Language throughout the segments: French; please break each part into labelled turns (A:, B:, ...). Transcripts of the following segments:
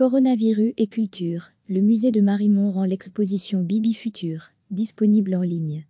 A: Coronavirus et culture, le musée de Marimont rend l'exposition Bibi Future, disponible en ligne.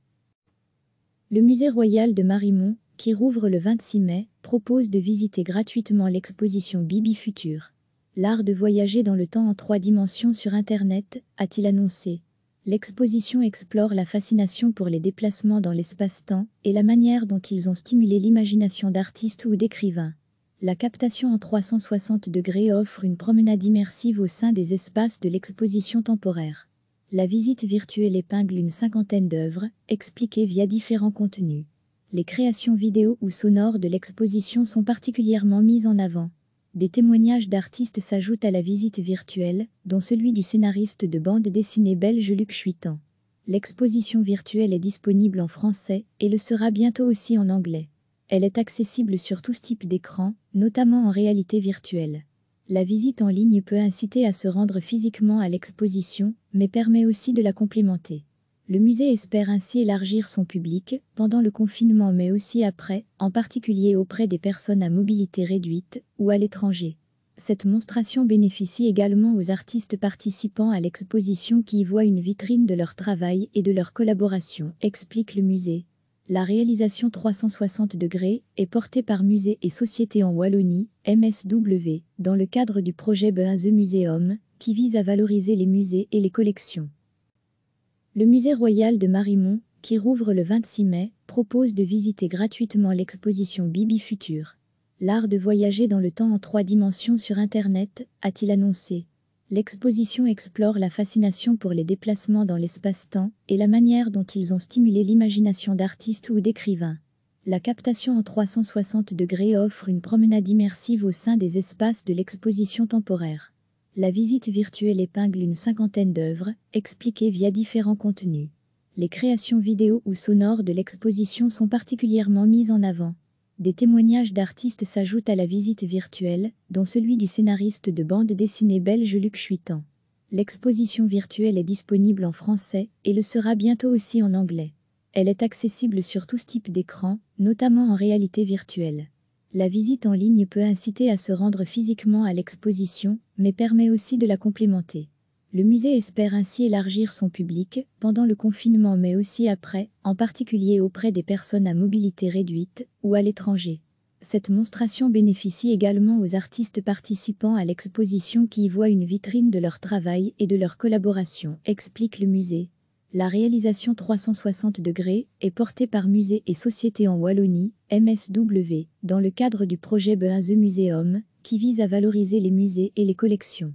A: Le musée royal de Marimont, qui rouvre le 26 mai, propose de visiter gratuitement l'exposition Bibi Future. L'art de voyager dans le temps en trois dimensions sur Internet, a-t-il annoncé. L'exposition explore la fascination pour les déplacements dans l'espace-temps et la manière dont ils ont stimulé l'imagination d'artistes ou d'écrivains. La captation en 360 degrés offre une promenade immersive au sein des espaces de l'exposition temporaire. La visite virtuelle épingle une cinquantaine d'œuvres, expliquées via différents contenus. Les créations vidéo ou sonores de l'exposition sont particulièrement mises en avant. Des témoignages d'artistes s'ajoutent à la visite virtuelle, dont celui du scénariste de bande dessinée belge Luc Chuitan. L'exposition virtuelle est disponible en français et le sera bientôt aussi en anglais. Elle est accessible sur tous types d'écrans, notamment en réalité virtuelle. La visite en ligne peut inciter à se rendre physiquement à l'exposition, mais permet aussi de la complémenter. Le musée espère ainsi élargir son public, pendant le confinement mais aussi après, en particulier auprès des personnes à mobilité réduite ou à l'étranger. Cette monstration bénéficie également aux artistes participants à l'exposition qui y voient une vitrine de leur travail et de leur collaboration, explique le musée. La réalisation 360 degrés est portée par Musée et Société en Wallonie, MSW, dans le cadre du projet beunze The Museum, qui vise à valoriser les musées et les collections. Le Musée royal de Marimont, qui rouvre le 26 mai, propose de visiter gratuitement l'exposition Bibi Future. L'art de voyager dans le temps en trois dimensions sur Internet, a-t-il annoncé L'exposition explore la fascination pour les déplacements dans l'espace-temps et la manière dont ils ont stimulé l'imagination d'artistes ou d'écrivains. La captation en 360 degrés offre une promenade immersive au sein des espaces de l'exposition temporaire. La visite virtuelle épingle une cinquantaine d'œuvres, expliquées via différents contenus. Les créations vidéo ou sonores de l'exposition sont particulièrement mises en avant des témoignages d'artistes s'ajoutent à la visite virtuelle, dont celui du scénariste de bande dessinée belge Luc Chuitan. L'exposition virtuelle est disponible en français et le sera bientôt aussi en anglais. Elle est accessible sur tous types d'écran, notamment en réalité virtuelle. La visite en ligne peut inciter à se rendre physiquement à l'exposition, mais permet aussi de la complémenter. Le musée espère ainsi élargir son public pendant le confinement mais aussi après, en particulier auprès des personnes à mobilité réduite ou à l'étranger. Cette monstration bénéficie également aux artistes participants à l'exposition qui y voient une vitrine de leur travail et de leur collaboration, explique le musée. La réalisation 360 degrés est portée par Musée et Société en Wallonie, MSW, dans le cadre du projet Bein The Museum, qui vise à valoriser les musées et les collections